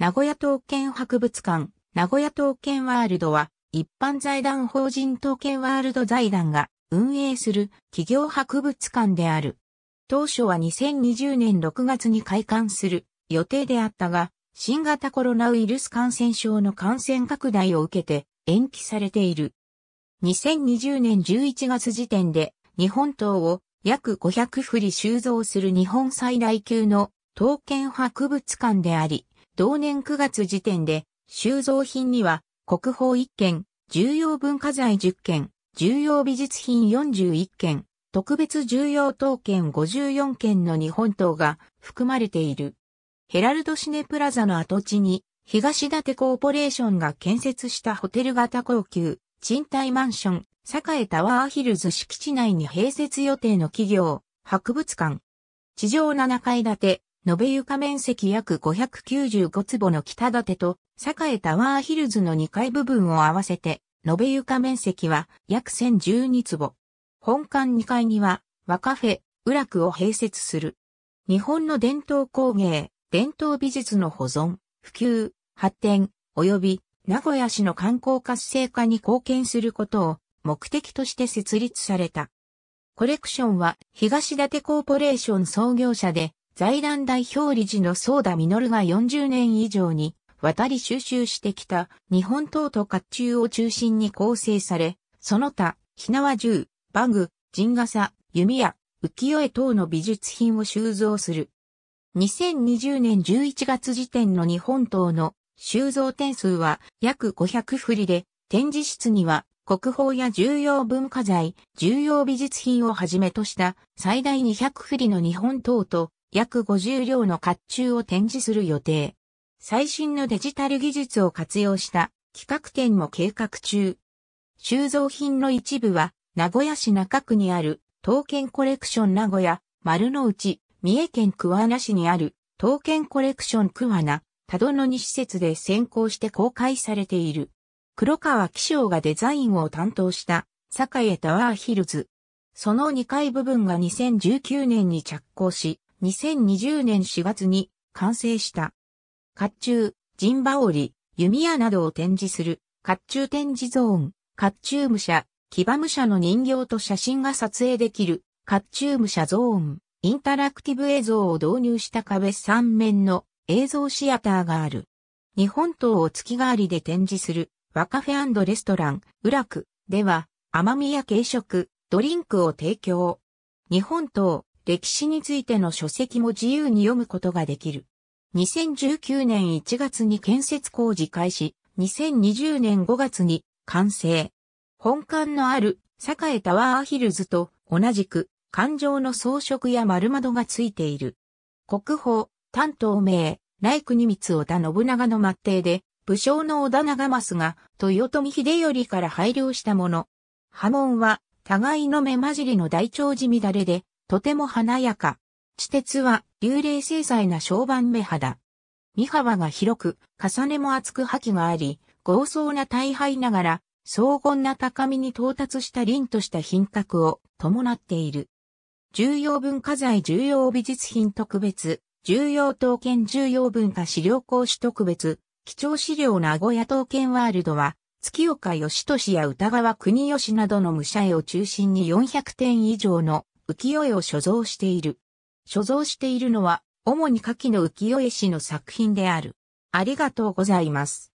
名古屋刀剣博物館、名古屋刀剣ワールドは、一般財団法人刀剣ワールド財団が運営する企業博物館である。当初は2020年6月に開館する予定であったが、新型コロナウイルス感染症の感染拡大を受けて延期されている。2020年11月時点で日本刀を約500振り収蔵する日本最大級の刀剣博物館であり、同年9月時点で、収蔵品には、国宝1件、重要文化財10件、重要美術品41件、特別重要刀剣54件の日本刀が含まれている。ヘラルドシネプラザの跡地に、東立コーポレーションが建設したホテル型高級、賃貸マンション、栄タワーヒルズ敷地内に併設予定の企業、博物館。地上7階建て、延べ床面積約595坪の北建てと、栄タワーヒルズの2階部分を合わせて、延べ床面積は約1012坪。本館2階には、和カフェ、ラ区を併設する。日本の伝統工芸、伝統美術の保存、普及、発展、及び名古屋市の観光活性化に貢献することを目的として設立された。コレクションは東立コーポレーション創業者で財団代表理事のソ田実が40年以上に渡り収集してきた日本刀と甲冑を中心に構成され、その他、な縄銃、バグ、陣傘、弓矢、浮世絵等の美術品を収蔵する。2020年11月時点の日本刀の収蔵点数は約500振りで、展示室には国宝や重要文化財、重要美術品をはじめとした最大200振りの日本刀と約50両の甲冑を展示する予定。最新のデジタル技術を活用した企画展も計画中。収蔵品の一部は、名古屋市中区にある、刀剣コレクション名古屋、丸の内、三重県桑名市にある、刀剣コレクション桑名、多度の2施設で先行して公開されている。黒川紀章がデザインを担当した、栄タワーヒルズ。その2階部分が2019年に着工し、2020年4月に完成した。甲冑、陣羽織、弓矢などを展示する甲冑展示ゾーン、甲冑武者、騎馬武者の人形と写真が撮影できる甲冑武者ゾーン、インタラクティブ映像を導入した壁3面の映像シアターがある。日本刀を月替わりで展示する和カフェレストラン、ラク、では、甘みや軽食、ドリンクを提供。日本刀、歴史についての書籍も自由に読むことができる。2019年1月に建設工事開始、2020年5月に完成。本館のある栄タワーヒルズと同じく環状の装飾や丸窓がついている。国宝、担当名、内国光織田信長の末帝で、武将の織田長政が豊臣秀頼から配慮したもの。波紋は互いの目混じりの大長寺乱れで、とても華やか。地鉄は、流麗精細な小判目肌。身幅が広く、重ねも厚く覇気があり、豪壮な大敗ながら、荘厳な高みに到達した凛とした品格を伴っている。重要文化財重要美術品特別、重要刀剣重要文化資料講師特別、貴重資料名古屋刀剣ワールドは、月岡義俊や歌川国吉などの武者絵を中心に400点以上の浮世絵を所蔵している。所蔵しているのは、主に下記の浮世絵師の作品である。ありがとうございます。